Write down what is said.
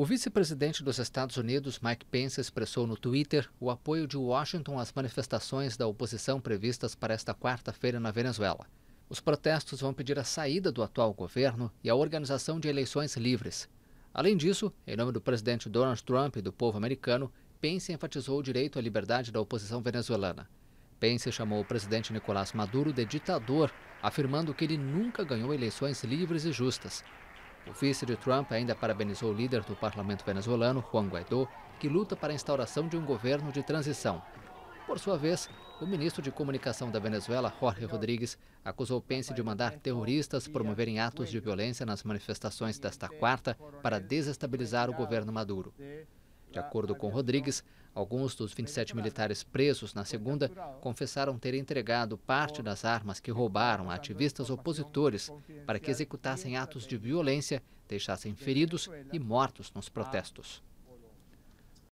O vice-presidente dos Estados Unidos, Mike Pence, expressou no Twitter o apoio de Washington às manifestações da oposição previstas para esta quarta-feira na Venezuela. Os protestos vão pedir a saída do atual governo e a organização de eleições livres. Além disso, em nome do presidente Donald Trump e do povo americano, Pence enfatizou o direito à liberdade da oposição venezuelana. Pence chamou o presidente Nicolás Maduro de ditador, afirmando que ele nunca ganhou eleições livres e justas o vice de Trump ainda parabenizou o líder do parlamento venezuelano, Juan Guaidó, que luta para a instauração de um governo de transição. Por sua vez, o ministro de Comunicação da Venezuela, Jorge Rodrigues, acusou Pence de mandar terroristas promoverem atos de violência nas manifestações desta quarta para desestabilizar o governo Maduro. De acordo com Rodrigues, alguns dos 27 militares presos na segunda confessaram ter entregado parte das armas que roubaram a ativistas opositores para que executassem atos de violência, deixassem feridos e mortos nos protestos.